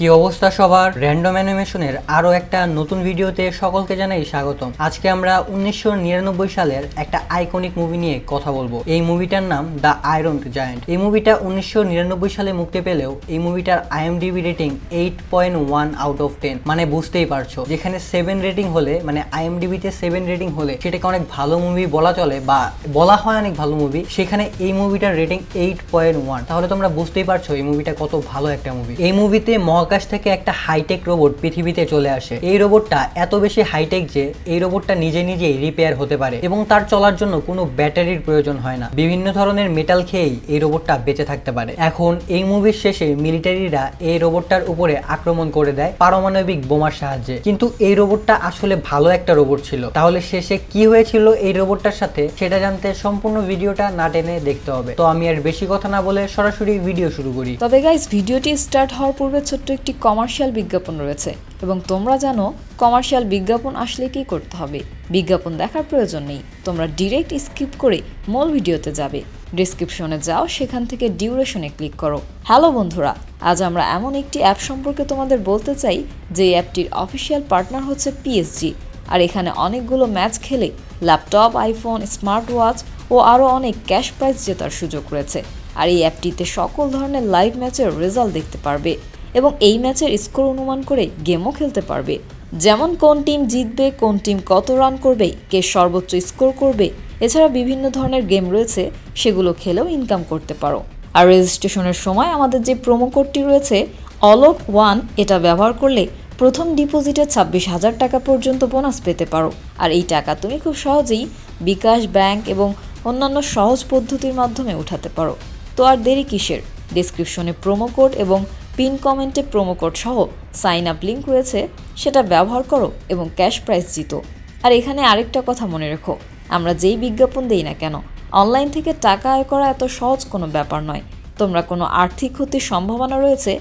কি অবস্থা সবার র্যান্ডম অ্যানিমেশনের আরও একটা নতুন ভিডিওতে সকলকে জানাই স্বাগতম আজকে আমরা উনিশশো সালের একটা আইকনিক মুভি নিয়ে কথা বলবো এই মুভিটার নাম দ্য আয়রন জায়ান্ট এই মুভিটা উনিশশো সালে মুক্তি পেলেও এই মুভিটার IMDb rating eight point one out of ten মানে বুঝতেই পারছো যেখানে সেভেন রেটিং হলে মানে আইএমডিবিতে সেভেন রেটিং হলে সেটাকে অনেক ভালো মুভি বলা চলে বা বলা হয় অনেক ভালো মুভি সেখানে এই মুভিটার রেটিং এইট পয়েন্ট ওয়ান তাহলে তোমরা বুঝতেই পারছো এই মুভিটা কত ভালো একটা মুভি এই মুভিতে মহ মহাকাশ থেকে একটা হাইটেক রোবট পৃথিবীতে চলে আসে এই রোবটটা এত বেশি হাইটেক যে এই রোবটটা নিজে নিজেই রিপেয়ার হতে পারে এবং তার চলার জন্য কোনো ব্যাটারির প্রয়োজন হয় না বিভিন্ন ধরনের মেটাল খেয়েই এই রোবটটা বেঁচে থাকতে পারে এখন এই মুভির শেষে মিলিটারিরা এই রোবটটার উপরে আক্রমণ করে দেয় পারমাণবিক বোমার সাহায্যে কিন্তু এই রোবটটা আসলে ভালো একটা রোবট ছিল তাহলে শেষে কি হয়েছিল এই রোবটটার সাথে সেটা জানতে সম্পূর্ণ ভিডিওটা না টেনে দেখতে হবে তো আমি আর বেশি কথা না বলে সরাসরি ভিডিও শুরু করি তবে গাইজ ভিডিওটি স্টার্ট হওয়ার পূর্বে ছোট্ট একটি কমার্শিয়াল বিজ্ঞাপন রয়েছে এবং তোমরা জানো কমার্শিয়াল বিজ্ঞাপন আসলে কি করতে হবে বিজ্ঞাপন দেখার প্রয়োজন নেই তোমরা ডিরেক্ট স্কিপ করে মূল ভিডিওতে যাবে ডিসক্রিপশনে যাও সেখান থেকে ডিউরেশনে ক্লিক করো হ্যালো বন্ধুরা আজ আমরা এমন একটি অ্যাপ সম্পর্কে তোমাদের বলতে চাই যে অ্যাপটির অফিসিয়াল পার্টনার হচ্ছে পিএসজি আর এখানে অনেকগুলো ম্যাচ খেলে ল্যাপটপ আইফোন স্মার্ট ওয়াচ ও আরও অনেক ক্যাশ প্রাইজ জেতার সুযোগ রয়েছে আর এই অ্যাপটিতে সকল ধরনের লাইভ ম্যাচের রেজাল্ট দেখতে পারবে এবং এই ম্যাচের স্কোর অনুমান করে গেমও খেলতে পারবে যেমন কোন টিম জিতবে কোন টিম কত রান করবে কে সর্বোচ্চ স্কোর করবে এছাড়া বিভিন্ন ধরনের গেম রয়েছে সেগুলো খেলেও ইনকাম করতে পারো আর রেজিস্ট্রেশনের সময় আমাদের যে প্রোমো কোডটি রয়েছে অলক ওয়ান এটা ব্যবহার করলে প্রথম ডিপোজিটে ছাব্বিশ হাজার টাকা পর্যন্ত বোনাস পেতে পারো আর এই টাকা তুমি খুব সহজেই বিকাশ ব্যাংক এবং অন্যান্য সহজ পদ্ধতির মাধ্যমে উঠাতে পারো তো আর দেরি কিসের ডিসক্রিপশনে প্রোমো কোড এবং পিন কমেন্টে প্রোমো কোড সহ সাইন আপ লিঙ্ক রয়েছে সেটা ব্যবহার করো এবং ক্যাশ প্রাইস জিতো আর এখানে আরেকটা কথা মনে রেখো আমরা যেই বিজ্ঞাপন দেই না কেন অনলাইন থেকে টাকা আয় করা এত সহজ কোনো ব্যাপার নয় তোমরা কোনো আর্থিক ক্ষতির সম্ভাবনা রয়েছে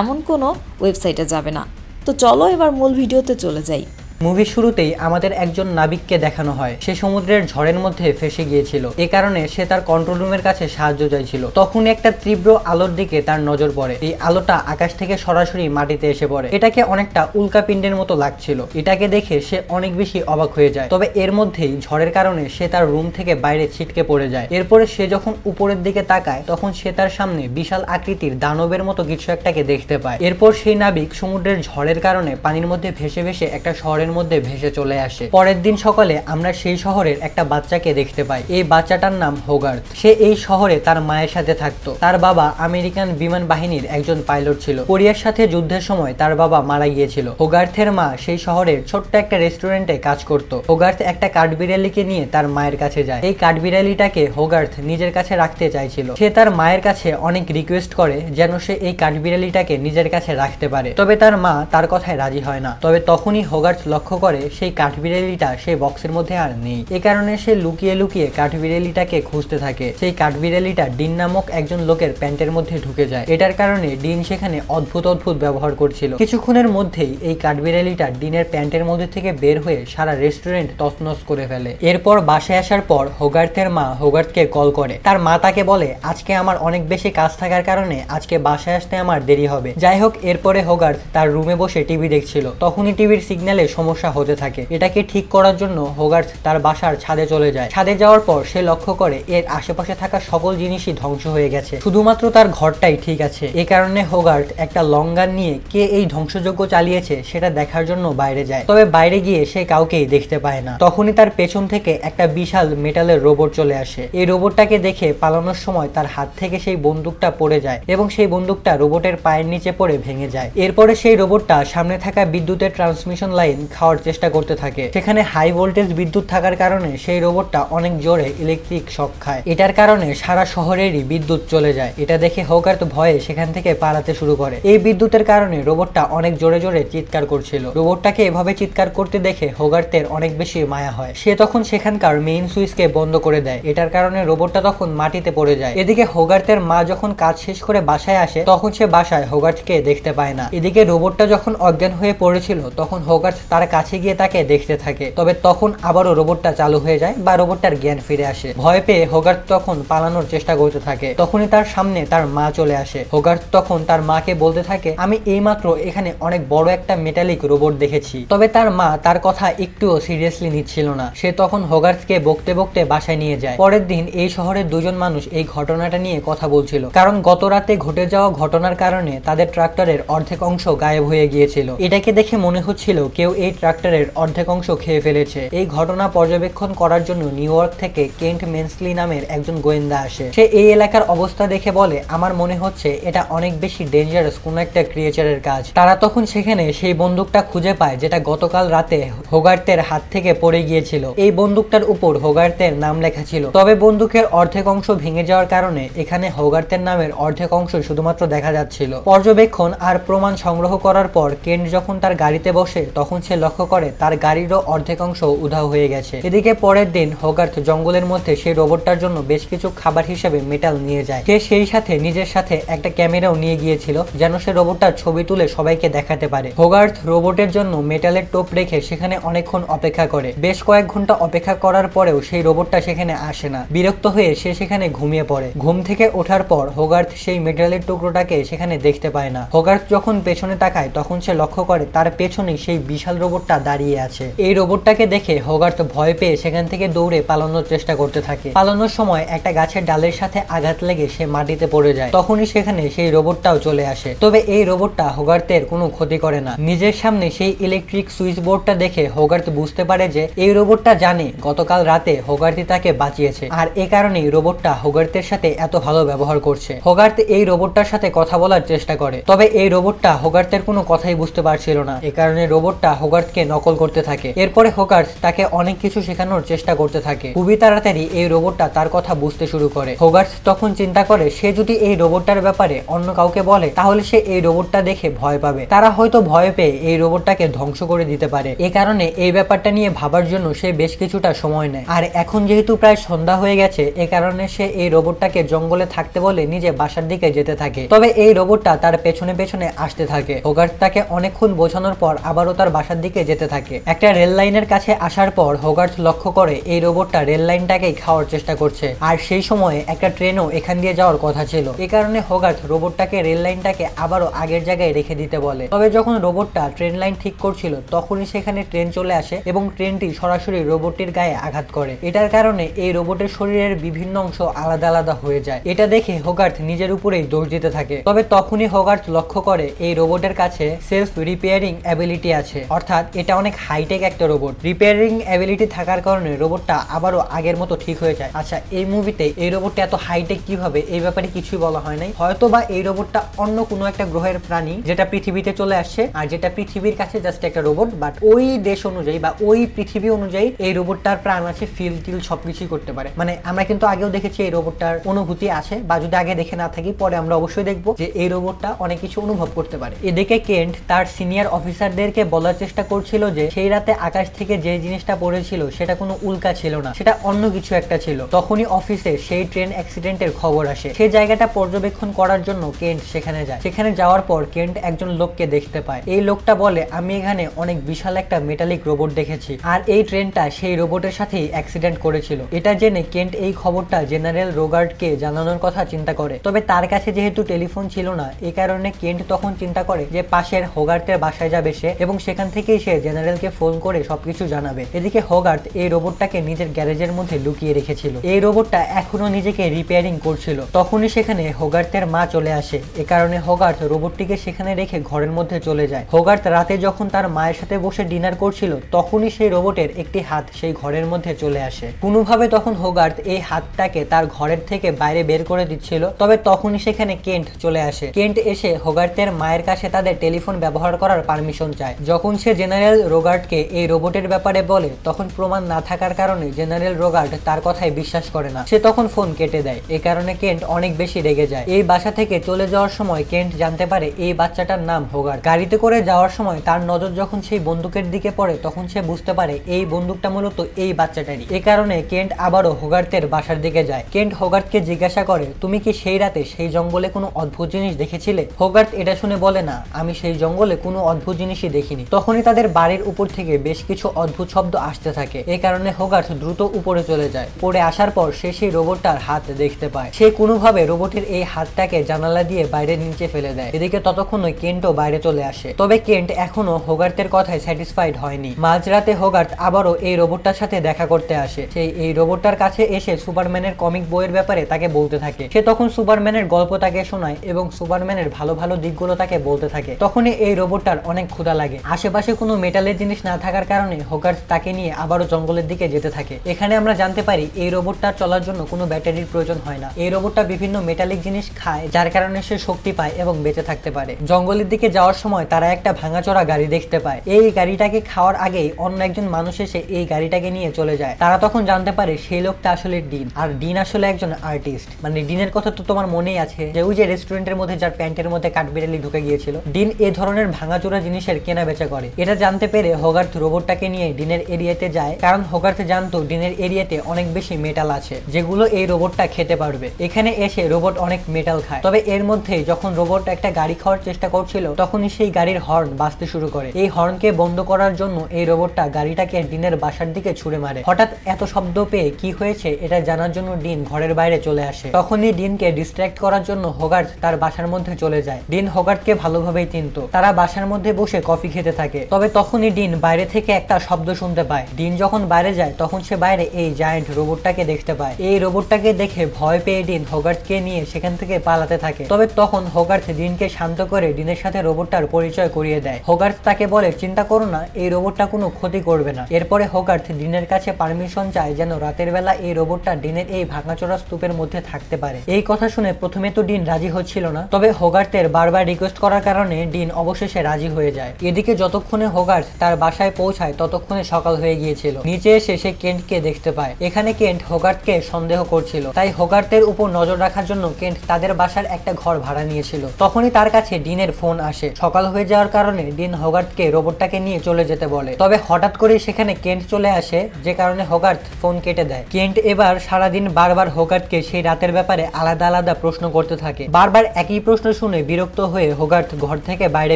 এমন কোনো ওয়েবসাইটে যাবে না তো চলো এবার মূল ভিডিওতে চলে যাই মুভি শুরুতেই আমাদের একজন নাবিককে দেখানো হয় সে সমুদ্রের ঝড়ের মধ্যে ফেসে গিয়েছিল এ কারণে সে তার কন্ট্রোল রুমের কাছে সাহায্য চাইছিল তখন একটা তীব্র আলোর দিকে তার নজর পড়ে এই আলোটা আকাশ থেকে সরাসরি মাটিতে এসে পড়ে এটাকে অনেকটা উল্কাপিণ্ডের মতো লাগছিল এটাকে দেখে সে অনেক বেশি অবাক হয়ে যায় তবে এর মধ্যেই ঝড়ের কারণে সে তার রুম থেকে বাইরে ছিটকে পড়ে যায় এরপরে সে যখন উপরের দিকে তাকায় তখন সে তার সামনে বিশাল আকৃতির দানবের মতো কিছু একটাকে দেখতে পায় এরপর সেই নাবিক সমুদ্রের ঝড়ের কারণে পানির মধ্যে ভেসে ভেসে একটা শহরের শহরের মধ্যে ভেসে চলে আসে পরের দিন সকালে আমরা সেই শহরের একটা বাচ্চাকে দেখতে পাই এই বাচ্চাটার নাম হোগার্থ সে এই শহরে তার মায়ের সাথে থাকতো তার বাবা আমেরিকান বিমান বাহিনীর একজন পাইলট ছিল কোরিয়ার সাথে যুদ্ধের সময় তার বাবা মারা গিয়েছিল হোগার্থের মা সেই শহরের ছোট্ট একটা রেস্টুরেন্টে কাজ করত হোগার্থ একটা কাঠবিড়ালিকে নিয়ে তার মায়ের কাছে যায় এই কাঠবিড়ালিটাকে হোগার্থ নিজের কাছে রাখতে চাইছিল সে তার মায়ের কাছে অনেক রিকোয়েস্ট করে যেন সে এই কাঠবিড়ালিটাকে নিজের কাছে রাখতে পারে তবে তার মা তার কথায় রাজি হয় না তবে তখনই হোগার্থ লক্ষ্য করে সেই কাঠবিড়েলিটা সেই বক্সের মধ্যে আর নেই এ কারণে সে লুকিয়ে লুকিয়ে কাঠবিড়েলিটাকে খুঁজতে থাকে সেই কাঠবিড়েলিটা ডিন নামক একজন লোকের প্যান্টের মধ্যে ঢুকে যায় এটার কারণে ডিন সেখানে অদ্ভুত অদ্ভুত ব্যবহার করছিল কিছুক্ষণের মধ্যেই এই কাঠবিড়ালিটা ডিনের প্যান্টের মধ্যে থেকে বের হয়ে সারা রেস্টুরেন্ট তছনছ করে ফেলে এরপর বাসায় আসার পর হোগার্থের মা হোগার্থকে কল করে তার মা তাকে বলে আজকে আমার অনেক বেশি কাজ থাকার কারণে আজকে বাসায় আসতে আমার দেরি হবে যাই হোক এরপরে হোগার্থ তার রুমে বসে টিভি দেখছিল তখনই টিভির সিগন্যালে সময় সমস্যা হতে থাকে এটাকে ঠিক করার জন্য হোগার্থ তার বাসার ছাদে চলে যায় ছাদে যাওয়ার পর সে লক্ষ্য করে এর আশেপাশে থাকা সকল জিনিসই ধ্বংস হয়ে গেছে শুধুমাত্র তার ঘরটাই ঠিক আছে এ কারণে হোগার্ট একটা লঙ্গার নিয়ে কে এই ধ্বংসযজ্ঞ চালিয়েছে সেটা দেখার জন্য বাইরে যায় তবে বাইরে গিয়ে সে কাউকেই দেখতে পায় না তখনই তার পেছন থেকে একটা বিশাল মেটালের রোবট চলে আসে এই রোবটটাকে দেখে পালানোর সময় তার হাত থেকে সেই বন্দুকটা পড়ে যায় এবং সেই বন্দুকটা রোবটের পায়ের নিচে পড়ে ভেঙে যায় এরপরে সেই রোবটটা সামনে থাকা বিদ্যুতের ট্রান্সমিশন লাইন খাওয়ার চেষ্টা করতে থাকে সেখানে হাই ভোল্টেজ বিদ্যুৎ থাকার কারণে সেই রোবটটা অনেক জোরে ইলেকট্রিক শক খায় এটার কারণে সারা শহরেরই বিদ্যুৎ চলে যায় এটা দেখে হকার তো ভয়ে সেখান থেকে পালাতে শুরু করে এই বিদ্যুতের কারণে রোবটটা অনেক জোরে জোরে চিৎকার করছিল রোবটটাকে এভাবে চিৎকার করতে দেখে হোগার্তের অনেক বেশি মায়া হয় সে তখন সেখানকার মেইন সুইচকে বন্ধ করে দেয় এটার কারণে রোবটটা তখন মাটিতে পড়ে যায় এদিকে হোগার্তের মা যখন কাজ শেষ করে বাসায় আসে তখন সে বাসায় হোগার্থকে দেখতে পায় না এদিকে রোবটটা যখন অজ্ঞান হয়ে পড়েছিল তখন হোগার্থ তার তারা কাছে গিয়ে তাকে দেখতে থাকে তবে তখন আবারও রোবটটা চালু হয়ে যায় বা রোবটটার জ্ঞান ফিরে আসে ভয় পেয়ে হোগার্থ তখন পালানোর চেষ্টা করতে থাকে তখনই তার সামনে তার মা চলে আসে হোগার্থ তখন তার মাকে বলতে থাকে আমি এইমাত্র এখানে অনেক বড় একটা মেটালিক রোবট দেখেছি তবে তার মা তার কথা একটুও সিরিয়াসলি নিচ্ছিল না সে তখন হোগার্থকে বকতে বকতে বাসায় নিয়ে যায় পরের দিন এই শহরের দুজন মানুষ এই ঘটনাটা নিয়ে কথা বলছিল কারণ গত রাতে ঘটে যাওয়া ঘটনার কারণে তাদের ট্রাক্টরের অর্ধেক অংশ গায়েব হয়ে গিয়েছিল এটাকে দেখে মনে হচ্ছিল কেউ এই ট্রাক্টরের অর্ধেক অংশ খেয়ে ফেলেছে এই ঘটনা পর্যবেক্ষণ করার জন্য নিউ ইয়র্ক থেকে কেন্ট মেন্সলি নামের একজন গোয়েন্দা আসে সে এই এলাকার অবস্থা দেখে বলে আমার মনে হচ্ছে এটা অনেক বেশি ডেঞ্জারাস কোনো একটা ক্রিয়েচারের কাজ তারা তখন সেখানে সেই বন্দুকটা খুঁজে পায় যেটা গতকাল রাতে হোগার্তের হাত থেকে পড়ে গিয়েছিল এই বন্দুকটার উপর হোগার্তের নাম লেখা ছিল তবে বন্দুকের অর্ধেক অংশ ভেঙে যাওয়ার কারণে এখানে হোগার্তের নামের অর্ধেক অংশ শুধুমাত্র দেখা যাচ্ছিল পর্যবেক্ষণ আর প্রমাণ সংগ্রহ করার পর কেন্ট যখন তার গাড়িতে বসে তখন সে লক্ষ্য করে তার গাড়িরও অর্ধেক অংশ উধাও হয়ে গেছে এদিকে পরের দিন হোগার্থ জঙ্গলের মধ্যে সেই রোবটটার জন্য বেশ কিছু খাবার হিসেবে মেটাল নিয়ে যায় সে সেই সাথে নিজের সাথে একটা ক্যামেরাও নিয়ে গিয়েছিল যেন সে রোবটটার ছবি তুলে সবাইকে দেখাতে পারে হোগার্থ রোবটের জন্য মেটালের টোপ রেখে সেখানে অনেকক্ষণ অপেক্ষা করে বেশ কয়েক ঘন্টা অপেক্ষা করার পরেও সেই রোবটটা সেখানে আসে না বিরক্ত হয়ে সে সেখানে ঘুমিয়ে পড়ে ঘুম থেকে ওঠার পর হোগার্থ সেই মেটালের টুকরোটাকে সেখানে দেখতে পায় না হোগার্থ যখন পেছনে তাকায় তখন সে লক্ষ্য করে তার পেছনে সেই বিশাল রোবট রোবটটা দাঁড়িয়ে আছে এই রোবটটাকে দেখে হোগার্থ ভয় পেয়ে সেখান থেকে দৌড়ে পালানোর চেষ্টা করতে থাকে পালানোর সময় একটা গাছের ডালের সাথে আঘাত লেগে সে মাটিতে পড়ে যায় তখনই সেখানে সেই রোবটটাও চলে আসে তবে এই রোবটটা হোগার্থের কোনো ক্ষতি করে না নিজের সামনে সেই ইলেকট্রিক সুইচ বোর্ডটা দেখে হোগার্থ বুঝতে পারে যে এই রোবটটা জানে গতকাল রাতে হোগার্থি তাকে বাঁচিয়েছে আর এ কারণেই রোবটটা হোগার্থের সাথে এত ভালো ব্যবহার করছে হোগার্থ এই রোবটটার সাথে কথা বলার চেষ্টা করে তবে এই রোবটটা হোগার্থের কোনো কথাই বুঝতে পারছিল না এ কারণে রোবটটা হোগার্থ হোগার্থকে নকল করতে থাকে এরপরে হোগার্থ তাকে অনেক কিছু শেখানোর চেষ্টা করতে থাকে খুবই তাড়াতাড়ি এই রোবটটা তার কথা বুঝতে শুরু করে হোগার্থ তখন চিন্তা করে সে যদি এই রোবটটার ব্যাপারে অন্য কাউকে বলে তাহলে সে এই রোবটটা দেখে ভয় পাবে তারা হয়তো ভয় পেয়ে এই রোবটটাকে ধ্বংস করে দিতে পারে এ কারণে এই ব্যাপারটা নিয়ে ভাবার জন্য সে বেশ কিছুটা সময় নেয় আর এখন যেহেতু প্রায় সন্ধ্যা হয়ে গেছে এ কারণে সে এই রোবটটাকে জঙ্গলে থাকতে বলে নিজে বাসার দিকে যেতে থাকে তবে এই রোবটটা তার পেছনে পেছনে আসতে থাকে হোগার্থ তাকে অনেকক্ষণ বোঝানোর পর আবারও তার বাসার দিকে যেতে থাকে একটা রেল লাইনের কাছে আসার পর হোগার্থ লক্ষ্য করে এই রোবটটা রেল লাইনটাকেই খাওয়ার চেষ্টা করছে আর সেই সময়ে একটা ট্রেনও এখান দিয়ে যাওয়ার কথা ছিল এ কারণে হোগার্থ রোবটটাকে রেল লাইনটাকে আবারও আগের জায়গায় রেখে দিতে বলে তবে যখন রোবটটা ট্রেন লাইন ঠিক করছিল তখনই সেখানে ট্রেন চলে আসে এবং ট্রেনটি সরাসরি রোবটটির গায়ে আঘাত করে এটার কারণে এই রোবটের শরীরের বিভিন্ন অংশ আলাদা আলাদা হয়ে যায় এটা দেখে হোগার্থ নিজের উপরেই দোষ দিতে থাকে তবে তখনই হোগার্থ লক্ষ্য করে এই রোবটের কাছে সেলফ রিপেয়ারিং অ্যাবিলিটি আছে অর্থাৎ অর্থাৎ এটা অনেক হাইটেক একটা রোবট রিপেয়ারিং অ্যাবিলিটি থাকার কারণে রোবটটা আবারও আগের মতো ঠিক হয়ে যায় আচ্ছা এই মুভিতে এই রোবটটা এত হাইটেক কিভাবে এই ব্যাপারে কিছুই বলা হয় নাই হয়তো বা এই রোবটটা অন্য কোনো একটা গ্রহের প্রাণী যেটা পৃথিবীতে চলে আসছে আর যেটা পৃথিবীর কাছে জাস্ট একটা রোবট বাট ওই দেশ অনুযায়ী বা ওই পৃথিবী অনুযায়ী এই রোবটটার প্রাণ আছে ফিল টিল সবকিছুই করতে পারে মানে আমরা কিন্তু আগেও দেখেছি এই রোবটটার অনুভূতি আছে বা যদি আগে দেখে না থাকি পরে আমরা অবশ্যই দেখবো যে এই রোবটটা অনেক কিছু অনুভব করতে পারে এদিকে কেন্ট তার সিনিয়র অফিসারদেরকে বলার চেষ্টা করছিল যে সেই রাতে আকাশ থেকে যে জিনিসটা পড়েছিল সেটা কোনো উল্কা ছিল না সেটা অন্য কিছু একটা ছিল তখনই অফিসে সেই ট্রেন অ্যাক্সিডেন্টের খবর আসে সেই জায়গাটা পর্যবেক্ষণ করার জন্য কেন্ট সেখানে যায় সেখানে যাওয়ার পর কেন্ট একজন লোককে দেখতে পায় এই লোকটা বলে আমি এখানে অনেক বিশাল একটা মেটালিক রোবট দেখেছি আর এই ট্রেনটা সেই রোবটের সাথেই অ্যাক্সিডেন্ট করেছিল এটা জেনে কেন্ট এই খবরটা জেনারেল রোগার্ডকে জানানোর কথা চিন্তা করে তবে তার কাছে যেহেতু টেলিফোন ছিল না এই কারণে কেন্ট তখন চিন্তা করে যে পাশের হোগার্টের বাসায় যাবে সে এবং সেখান থেকে এসে জেনারেলকে ফোন করে সবকিছু জানাবে এদিকে হোগার্থ এই রোবটটাকে নিজের গ্যারেজের মধ্যে লুকিয়ে রেখেছিল এই রোবটটা এখনো নিজেকে রিপেয়ারিং করছিল তখনই সেখানে হোগার্থের মা চলে আসে এ কারণে হোগার্থ রোবটটিকে সেখানে রেখে ঘরের মধ্যে চলে যায় হোগার্থ রাতে যখন তার মায়ের সাথে বসে ডিনার করছিল তখনই সেই রোবটের একটি হাত সেই ঘরের মধ্যে চলে আসে কোনোভাবে তখন হোগার্থ এই হাতটাকে তার ঘরের থেকে বাইরে বের করে দিচ্ছিল তবে তখনই সেখানে কেন্ট চলে আসে কেন্ট এসে হোগার্থের মায়ের কাছে তাদের টেলিফোন ব্যবহার করার পারমিশন চায় যখন সে জেনারেল রোগার্টকে এই রোবটের ব্যাপারে বলে তখন প্রমাণ না থাকার কারণে জেনারেল রোগার্ট তার কথায় বিশ্বাস করে না সে তখন ফোন কেটে দেয় এ কারণে কেন্ট অনেক বেশি রেগে যায় এই বাসা থেকে চলে যাওয়ার সময় কেন্ট জানতে পারে এই বাচ্চাটার নাম হোগার্ট গাড়িতে করে যাওয়ার সময় তার নজর যখন সেই বন্দুকের দিকে পড়ে তখন সে বুঝতে পারে এই বন্দুকটা মূলত এই বাচ্চাটারই এ কারণে কেন্ট আবারও হোগার্তের বাসার দিকে যায় কেন্ট হোগার্তকে জিজ্ঞাসা করে তুমি কি সেই রাতে সেই জঙ্গলে কোনো অদ্ভুত জিনিস দেখেছিলে হোগার্ত এটা শুনে বলে না আমি সেই জঙ্গলে কোনো অদ্ভুত জিনিসই দেখিনি তখনই তাদের তাদের বাড়ির উপর থেকে বেশ কিছু অদ্ভুত শব্দ আসতে থাকে এ কারণে হোগার্থ দ্রুত উপরে চলে যায় পরে আসার পর সে সেই রোবটটার হাত দেখতে পায় সে কোনোভাবে রোবটের এই হাতটাকে জানালা দিয়ে বাইরে নিচে ফেলে দেয় এদিকে ততক্ষণে কেন্টও বাইরে চলে আসে তবে কেন্ট এখনো হোগার্থের কথায় স্যাটিসফাইড হয়নি মাঝরাতে হোগার্থ আবারও এই রোবটটার সাথে দেখা করতে আসে সেই এই রোবটটার কাছে এসে সুপারম্যানের কমিক বইয়ের ব্যাপারে তাকে বলতে থাকে সে তখন সুপারম্যানের গল্প তাকে শোনায় এবং সুপারম্যানের ভালো ভালো দিকগুলো তাকে বলতে থাকে তখনই এই রোবটটার অনেক ক্ষুধা লাগে আশেপাশে কোনো কোনো মেটালের জিনিস না থাকার কারণে হোকার তাকে নিয়ে আবারও জঙ্গলের দিকে যেতে থাকে এখানে আমরা জানতে পারি এই রোবটটা চলার জন্য কোনো ব্যাটারির প্রয়োজন হয় না এই রোবটটা বিভিন্ন মেটালিক জিনিস খায় যার কারণে সে শক্তি পায় এবং বেঁচে থাকতে পারে জঙ্গলের দিকে যাওয়ার সময় তারা একটা ভাঙাচোরা গাড়ি দেখতে পায় এই গাড়িটাকে খাওয়ার আগেই অন্য একজন মানুষ এসে এই গাড়িটাকে নিয়ে চলে যায় তারা তখন জানতে পারে সেই লোকটা আসলে ডিন আর ডিন আসলে একজন আর্টিস্ট মানে ডিনের কথা তো তোমার মনেই আছে যে ওই যে রেস্টুরেন্টের মধ্যে যার প্যান্টের মধ্যে কাঠবিড়ালি ঢুকে গিয়েছিল ডিন এ ধরনের ভাঙাচোরা জিনিসের কেনা বেচা করে এটা জানতে পেরে হোগার্থ রোবটটাকে নিয়ে ডিনের এরিয়াতে যায় কারণ হোগার্থ জানতো ডিনের এরিয়াতে অনেক বেশি মেটাল আছে যেগুলো এই রোবটটা খেতে পারবে এখানে এসে রোবট অনেক মেটাল খায় তবে এর মধ্যে যখন রোবট একটা গাড়ি খাওয়ার চেষ্টা করছিল তখনই সেই গাড়ির হর্ন বাঁচতে শুরু করে এই হর্নকে বন্ধ করার জন্য এই রোবটটা গাড়িটাকে ডিনের বাসার দিকে ছুড়ে মারে হঠাৎ এত শব্দ পেয়ে কি হয়েছে এটা জানার জন্য ডিন ঘরের বাইরে চলে আসে তখনই ডিনকে ডিস্ট্র্যাক্ট করার জন্য হোগার্থ তার বাসার মধ্যে চলে যায় ডিন হোগার্থকে ভালোভাবেই চিনত তারা বাসার মধ্যে বসে কফি খেতে থাকে তবে তখনই ডিন বাইরে থেকে একটা শব্দ শুনতে পায় ডিন যখন বাইরে যায় তখন সে বাইরে এই জায়ান্ট রোবটটাকে দেখতে পায় এই রোবটটাকে দেখে ভয় পেয়ে ডিন হোগার্থকে নিয়ে সেখান থেকে পালাতে থাকে তবে তখন হোগার্থ ডিনকে শান্ত করে ডিনের সাথে রোবটটার পরিচয় করিয়ে দেয় হোগার্থ তাকে বলে চিন্তা করো না এই রোবটটা কোনো ক্ষতি করবে না এরপরে হোগার্থ ডিনের কাছে পারমিশন চায় যেন রাতের বেলা এই রোবটটা ডিনের এই ভাঙাচোরা স্তূপের মধ্যে থাকতে পারে এই কথা শুনে প্রথমে তো ডিন রাজি হচ্ছিল না তবে হোগার্থের বারবার রিকোয়েস্ট করার কারণে ডিন অবশেষে রাজি হয়ে যায় এদিকে যতক্ষণে যতক্ষণে হোগার্স তার বাসায় পৌঁছায় ততক্ষণে সকাল হয়ে গিয়েছিল নিচে এসে সে কেন্টকে দেখতে পায় এখানে কেন্ট হোগার্থকে সন্দেহ করছিল তাই হোগার্টের উপর নজর রাখার জন্য কেন্ট তাদের বাসার একটা ঘর ভাড়া নিয়েছিল তখনই তার কাছে ডিনের ফোন আসে সকাল হয়ে যাওয়ার কারণে ডিন হোগার্থকে রোবটটাকে নিয়ে চলে যেতে বলে তবে হঠাৎ করে সেখানে কেন্ট চলে আসে যে কারণে হোগার্ট ফোন কেটে দেয় কেন্ট এবার সারাদিন বারবার হোগার্টকে সেই রাতের ব্যাপারে আলাদা আলাদা প্রশ্ন করতে থাকে বারবার একই প্রশ্ন শুনে বিরক্ত হয়ে হোগার্ট ঘর থেকে বাইরে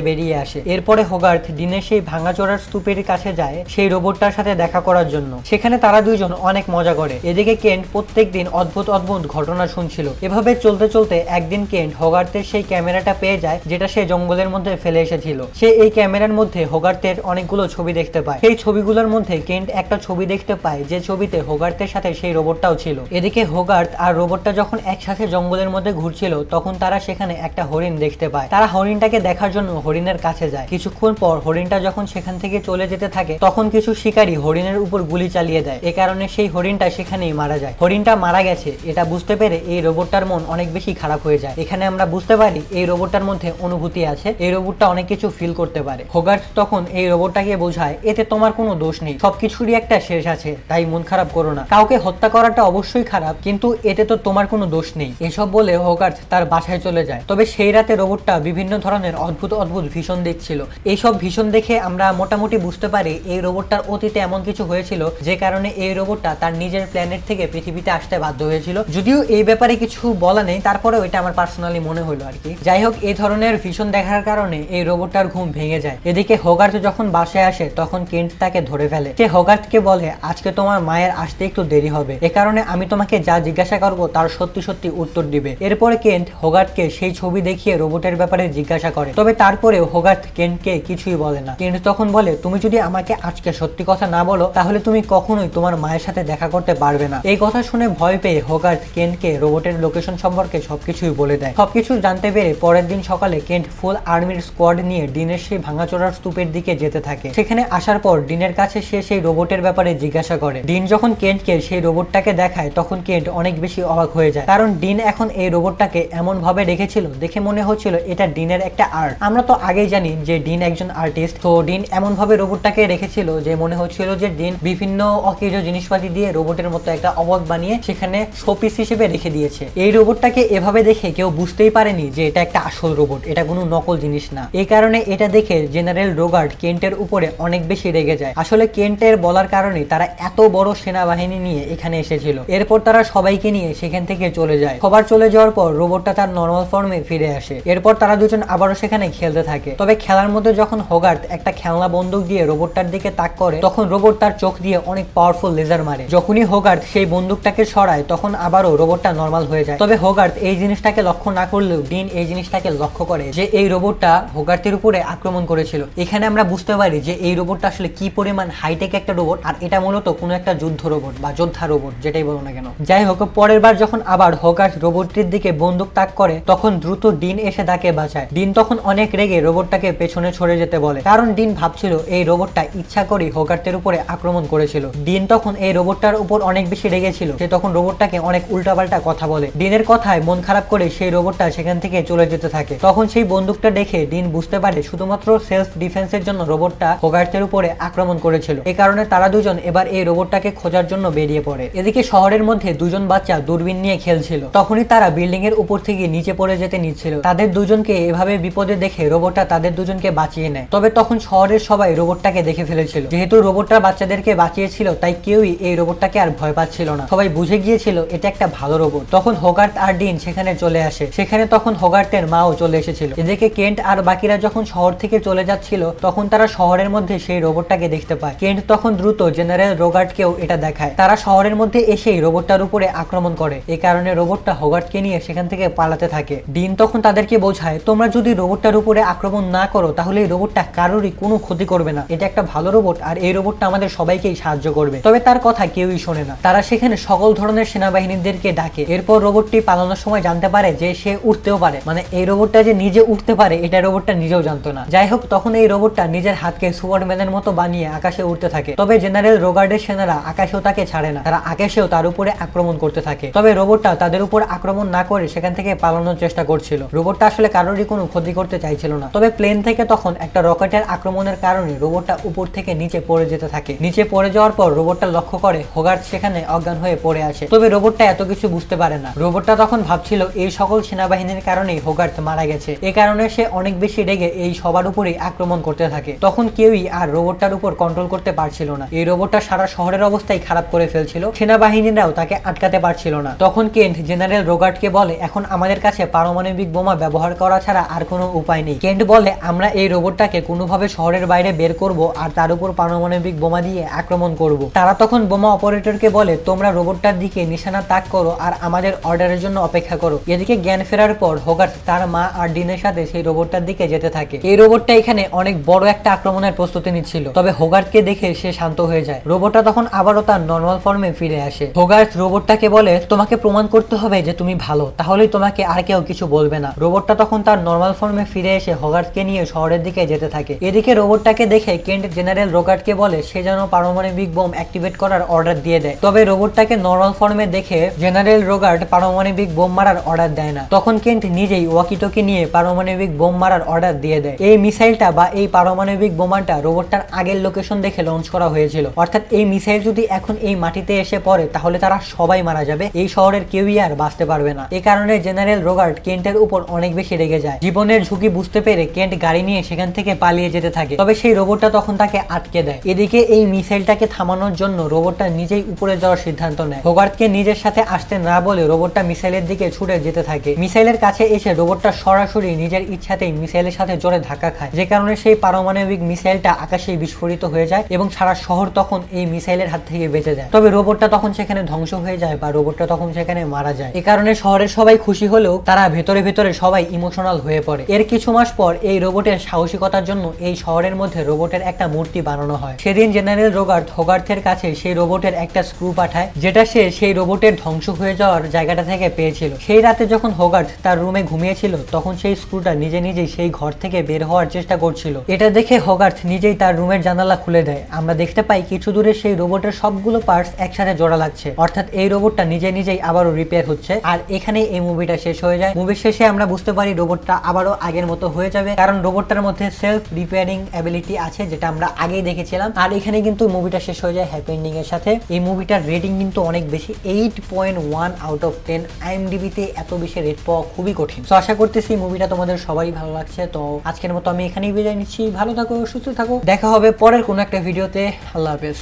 বেরিয়ে আসে এরপরে হোগার্ট ডিনের সেই সেই ভাঙাচোরার স্তূপের কাছে যায় সেই রোবটটার সাথে দেখা করার জন্য সেখানে তারা দুইজন অনেক মজা করে এদিকে কেন্ট প্রত্যেক দিন অদ্ভুত অদ্ভুত ঘটনা শুনছিল এভাবে চলতে চলতে একদিন কেন্ট হোগার্তের সেই ক্যামেরাটা পেয়ে যায় যেটা সে জঙ্গলের মধ্যে ফেলে এসেছিল সে এই ক্যামেরার মধ্যে হোগার্তের অনেকগুলো ছবি দেখতে পায় সেই ছবিগুলোর মধ্যে কেন্ট একটা ছবি দেখতে পায় যে ছবিতে হোগার্তের সাথে সেই রোবটটাও ছিল এদিকে হোগার্ত আর রোবটটা যখন একসাথে জঙ্গলের মধ্যে ঘুরছিল তখন তারা সেখানে একটা হরিণ দেখতে পায় তারা হরিণটাকে দেখার জন্য হরিণের কাছে যায় কিছুক্ষণ পর হরিণটা যখন সেখান থেকে চলে যেতে থাকে তখন কিছু শিকারী হরিণের উপর গুলি চালিয়ে দেয় এ কারণে সেই হরিণটা সেখানেই মারা যায় হরিণটা মারা গেছে এটা বুঝতে পেরে এই রোবটটার মন অনেক বেশি খারাপ হয়ে যায় এখানে আমরা বুঝতে পারি এই রোবটটার মধ্যে অনুভূতি আছে এই রোবটটা অনেক কিছু ফিল করতে পারে হোগার্ট তখন এই রোবটটাকে বোঝায় এতে তোমার কোনো দোষ নেই সবকিছুরই একটা শেষ আছে তাই মন খারাপ করো না কাউকে হত্যা করাটা অবশ্যই খারাপ কিন্তু এতে তো তোমার কোনো দোষ নেই এসব বলে হোগার্ট তার বাসায় চলে যায় তবে সেই রাতে রোবটটা বিভিন্ন ধরনের অদ্ভুত অদ্ভুত ভীষণ দেখছিল এইসব ভীষণ দেখে আমরা মোটামুটি বুঝতে পারি এই রোবটটার অতীতে এমন কিছু হয়েছিল যে কারণে এই রোবটটা তার নিজের প্ল্যানেট থেকে পৃথিবীতে আসতে বাধ্য হয়েছিল যদিও এই ব্যাপারে কিছু বলা নেই তারপরেও এটা আমার পার্সোনালি মনে হলো আর কি যাই হোক এই ধরনের ভীষণ দেখার কারণে এই রোবটটার ঘুম ভেঙে যায় এদিকে হোগার্থ যখন বাসায় আসে তখন কেন্ট তাকে ধরে ফেলে সে হোগার্থকে বলে আজকে তোমার মায়ের আসতে একটু দেরি হবে এ কারণে আমি তোমাকে যা জিজ্ঞাসা করব তার সত্যি সত্যি উত্তর দিবে এরপরে কেন্ট হোগার্থকে সেই ছবি দেখিয়ে রোবটের ব্যাপারে জিজ্ঞাসা করে তবে তারপরেও হোগার্থ কেন্টকে কিছুই বলে না নীরু তখন বলে তুমি যদি আমাকে আজকে সত্যি কথা না বলো তাহলে তুমি কখনোই তোমার মায়ের সাথে দেখা করতে পারবে না এই কথা শুনে ভয় পেয়ে হোগার্থ কেন্টকে রোবটের লোকেশন সম্পর্কে সবকিছুই বলে দেয় সবকিছু জানতে পেরে পরের দিন সকালে কেন্ট ফুল আর্মির স্কোয়াড নিয়ে ডিনের সেই ভাঙাচোরার স্তূপের দিকে যেতে থাকে সেখানে আসার পর ডিনের কাছে সে সেই রোবটের ব্যাপারে জিজ্ঞাসা করে ডিন যখন কেন্টকে সেই রোবটটাকে দেখায় তখন কেন্ট অনেক বেশি অবাক হয়ে যায় কারণ ডিন এখন এই রোবটটাকে এমন ভাবে রেখেছিল দেখে মনে হচ্ছিল এটা ডিনের একটা আর্ট আমরা তো আগেই জানি যে ডিন একজন আর্টিস্ট তো ডিন এমনভাবে রোবটটাকে রেখেছিল যে মনে হচ্ছিল যে ডিন বিভিন্ন অকেজ জিনিসপাতি দিয়ে রোবটের মতো একটা অবক বানিয়ে সেখানে শোপিস হিসেবে রেখে দিয়েছে এই রোবটটাকে এভাবে দেখে কেউ বুঝতেই পারেনি যে এটা একটা আসল রোবট এটা কোনো নকল জিনিস না এই কারণে এটা দেখে জেনারেল রোগার্ড কেন্টের উপরে অনেক বেশি রেগে যায় আসলে কেন্টের বলার কারণে তারা এত বড় সেনাবাহিনী নিয়ে এখানে এসেছিল এরপর তারা সবাইকে নিয়ে সেখান থেকে চলে যায় সবার চলে যাওয়ার পর রোবটটা তার নর্মাল ফর্মে ফিরে আসে এরপর তারা দুজন আবারও সেখানে খেলতে থাকে তবে খেলার মধ্যে যখন হোগার্থ একটা একটা খেলনা বন্দুক দিয়ে রোবটটার দিকে তাক করে তখন রোবট তার চোখ দিয়ে অনেক পাওয়ারফুল লেজার মারে যখনই হোগার্থ সেই বন্দুকটাকে সরায় তখন আবারও রোবটটা নর্মাল হয়ে যায় তবে হোগার্থ এই জিনিসটাকে লক্ষ্য না করলেও ডিন এই জিনিসটাকে লক্ষ্য করে যে এই রোবটটা হোগার্থের উপরে আক্রমণ করেছিল এখানে আমরা বুঝতে পারি যে এই রোবটটা আসলে কি পরিমাণ হাইটেক একটা রোবট আর এটা মূলত কোনো একটা যুদ্ধ রোবট বা যোদ্ধা রোবট যেটাই বলো না কেন যাই হোক পরের বার যখন আবার হোগার্থ রোবটটির দিকে বন্দুক তাক করে তখন দ্রুত ডিন এসে তাকে বাঁচায় ডিন তখন অনেক রেগে রোবটটাকে পেছনে ছড়ে যেতে বলে কারণ ডিন ভাবছিল এই রোবটটা ইচ্ছা করে হকারদের উপরে আক্রমণ করেছিল ডিন তখন এই রোবটটার উপর অনেক বেশি রেগেছিল সে তখন রোবটটাকে অনেক উল্টাপাল্টা কথা বলে ডিনের কথায় মন খারাপ করে সেই রোবটটা সেখান থেকে চলে যেতে থাকে তখন সেই বন্দুকটা দেখে ডিন বুঝতে পারে শুধুমাত্র সেলফ ডিফেন্সের জন্য রোবটটা হোগার্থের উপরে আক্রমণ করেছিল এ কারণে তারা দুজন এবার এই রোবটটাকে খোঁজার জন্য বেরিয়ে পড়ে এদিকে শহরের মধ্যে দুজন বাচ্চা দূরবীন নিয়ে খেলছিল তখনই তারা বিল্ডিং এর উপর থেকে নিচে পড়ে যেতে নিচ্ছিল তাদের দুজনকে এভাবে বিপদে দেখে রোবটটা তাদের দুজনকে বাঁচিয়ে নেয় তবে তখন শহরের সবাই রোবটটাকে দেখে ফেলেছিল যেহেতু রোবটটা বাচ্চাদেরকে বাঁচিয়েছিল তাই কেউই এই রোবটটাকে আর ভয় পাচ্ছিল না সবাই বুঝে গিয়েছিল এটা একটা ভালো রোবট তখন হোগার্ট আর ডিন সেখানে চলে আসে সেখানে তখন হোগার্টের মাও চলে এসেছিল এদিকে কেন্ট আর বাকিরা যখন শহর থেকে চলে যাচ্ছিল তখন তারা শহরের মধ্যে সেই রোবটটাকে দেখতে পায় কেন্ট তখন দ্রুত জেনারেল রোগার্টকেও এটা দেখায় তারা শহরের মধ্যে এসেই রোবটটার উপরে আক্রমণ করে এ কারণে রোবটটা হোগার্টকে নিয়ে সেখান থেকে পালাতে থাকে ডিন তখন তাদেরকে বোঝায় তোমরা যদি রোবটটার উপরে আক্রমণ না করো তাহলে এই রোবটটা কারোরই অবশ্যই কোনো ক্ষতি করবে না এটা একটা ভালো রোবট আর এই রোবটটা আমাদের সবাইকেই সাহায্য করবে তবে তার কথা কেউই শোনে না তারা সেখানে সকল ধরনের সেনাবাহিনীদেরকে ডাকে এরপর রোবটটি পালানোর সময় জানতে পারে যে সে উঠতেও পারে মানে এই রোবটটা যে নিজে উঠতে পারে এটা রোবটটা নিজেও জানতো না যাই হোক তখন এই রোবটটা নিজের হাতকে সুপারম্যানের মতো বানিয়ে আকাশে উঠতে থাকে তবে জেনারেল রোগার্ডের সেনারা আকাশেও তাকে ছাড়ে না তারা আকাশেও তার উপরে আক্রমণ করতে থাকে তবে রোবটটা তাদের উপর আক্রমণ না করে সেখান থেকে পালানোর চেষ্টা করছিল রোবটটা আসলে কারোরই কোনো ক্ষতি করতে চাইছিল না তবে প্লেন থেকে তখন একটা রকেটের আক্রমণের কারণে রোবটটা উপর থেকে নিচে পড়ে যেতে থাকে নিচে পড়ে যাওয়ার পর রোবটটা লক্ষ্য করে হোগার্ট সেখানে অজ্ঞান হয়ে পড়ে আছে তবে রোবটটা এত কিছু বুঝতে পারে না রোবটটা তখন ভাবছিল এই সকল সেনাবাহিনীর কারণেই হোগার্ট মারা গেছে এ কারণে সে অনেক বেশি রেগে এই সবার উপরেই আক্রমণ করতে থাকে তখন কেউই আর রোবটটার উপর কন্ট্রোল করতে পারছিল না এই রোবটটা সারা শহরের অবস্থাই খারাপ করে ফেলছিল সেনাবাহিনীরাও তাকে আটকাতে পারছিল না তখন কেন্ট জেনারেল রোগার্টকে বলে এখন আমাদের কাছে পারমাণবিক বোমা ব্যবহার করা ছাড়া আর কোনো উপায় নেই কেন্ট বলে আমরা এই রোবটটাকে কোনোভাবে শহরের বাইরে বের করব আর তার উপর পারমাণবিক বোমা দিয়ে আক্রমণ করব তারা তখন বোমা অপারেটরকে বলে তোমরা রোবটটার দিকে নিশানা তাক করো আর আমাদের অর্ডারের জন্য অপেক্ষা করো এদিকে জ্ঞান ফেরার পর হোগার্থ তার মা আর ডিনের সাথে সেই রোবটটার দিকে যেতে থাকে এই রোবটটা এখানে অনেক বড় একটা আক্রমণের প্রস্তুতি নিচ্ছিল তবে হোগার্টকে দেখে সে শান্ত হয়ে যায় রোবটটা তখন আবারও তার নর্মাল ফর্মে ফিরে আসে হোগার্থ রোবটটাকে বলে তোমাকে প্রমাণ করতে হবে যে তুমি ভালো তাহলেই তোমাকে আর কেউ কিছু বলবে না রোবটটা তখন তার নর্মাল ফর্মে ফিরে এসে হোগার্টকে নিয়ে শহরের দিকে যেতে থাকে এদিকে এদিকে রোবটটাকে দেখে কেন্ট জেনারেল রোগার্টকে বলে সে যেন পারমাণবিক বোম অ্যাক্টিভেট করার অর্ডার দিয়ে দেয় তবে রোবটটাকে নর্মাল ফর্মে দেখে জেনারেল রোগার্ট পারমাণবিক বোম মারার অর্ডার দেয় না তখন কেন্ট নিজেই ওয়াকিটোকে নিয়ে পারমাণবিক বোম মারার অর্ডার দিয়ে দেয় এই মিসাইলটা বা এই পারমাণবিক বোমাটা রোবটটার আগের লোকেশন দেখে লঞ্চ করা হয়েছিল অর্থাৎ এই মিসাইল যদি এখন এই মাটিতে এসে পড়ে তাহলে তারা সবাই মারা যাবে এই শহরের কেউই আর বাঁচতে পারবে না এ কারণে জেনারেল রোগার্ট কেন্টের উপর অনেক বেশি রেগে যায় জীবনের ঝুঁকি বুঝতে পেরে কেন্ট গাড়ি নিয়ে সেখান থেকে পালিয়ে যেতে যেতে থাকে তবে সেই রোবটটা তখন তাকে আটকে দেয় এদিকে এই মিসাইলটাকে থামানোর জন্য রোবটটা নিজেই উপরে যাওয়ার সিদ্ধান্ত নেয় হোগার্থকে নিজের সাথে আসতে না বলে রোবটটা মিসাইলের দিকে ছুটে যেতে থাকে মিসাইলের কাছে এসে রোবটটা সরাসরি নিজের ইচ্ছাতেই মিসাইলের সাথে জোরে ধাক্কা খায় যে কারণে সেই পারমাণবিক মিসাইলটা আকাশে বিস্ফোরিত হয়ে যায় এবং সারা শহর তখন এই মিসাইলের হাত থেকে বেঁচে যায় তবে রোবটটা তখন সেখানে ধ্বংস হয়ে যায় বা রোবটটা তখন সেখানে মারা যায় এ কারণে শহরের সবাই খুশি হলেও তারা ভেতরে ভেতরে সবাই ইমোশনাল হয়ে পড়ে এর কিছু মাস পর এই রোবটের সাহসিকতার জন্য এই শহরের মধ্যে রোবটের একটা মূর্তি বানানো হয় সেদিন জেনারেল রোগার্থ হোগার্থের কাছে সেই রোবটের একটা স্ক্রু পাঠায় যেটা সে সেই রোবটের ধ্বংস হয়ে যাওয়ার জায়গাটা থেকে পেয়েছিল সেই রাতে যখন হোগার্থ তার রুমে ঘুমিয়েছিল তখন সেই স্ক্রুটা নিজে নিজেই সেই ঘর থেকে বের হওয়ার চেষ্টা করছিল এটা দেখে হোগার্থ নিজেই তার রুমের জানালা খুলে দেয় আমরা দেখতে পাই কিছু দূরে সেই রোবটের সবগুলো পার্টস একসাথে জোড়া লাগছে অর্থাৎ এই রোবটটা নিজে নিজেই আবারও রিপেয়ার হচ্ছে আর এখানেই এই মুভিটা শেষ হয়ে যায় মুভির শেষে আমরা বুঝতে পারি রোবটটা আবারও আগের মতো হয়ে যাবে কারণ রোবটটার মধ্যে সেলফ রিপেয়ার ক্লিয়ারিং অ্যাবিলিটি আছে যেটা আমরা আগেই দেখেছিলাম আর এখানে কিন্তু মুভিটা শেষ হয়ে যায় হ্যাপি এন্ডিং এর সাথে এই মুভিটার রেটিং কিন্তু অনেক বেশি eight point one out of ten আইএমডিবিতে এত বেশি রেট পাওয়া খুবই কঠিন তো আশা করতেছি মুভিটা তোমাদের সবাই ভালো লাগছে তো আজকের মতো আমি এখানেই বিদায় নিচ্ছি ভালো থাকো সুস্থ থাকো দেখা হবে পরের কোন একটা ভিডিওতে আল্লাহ হাফেজ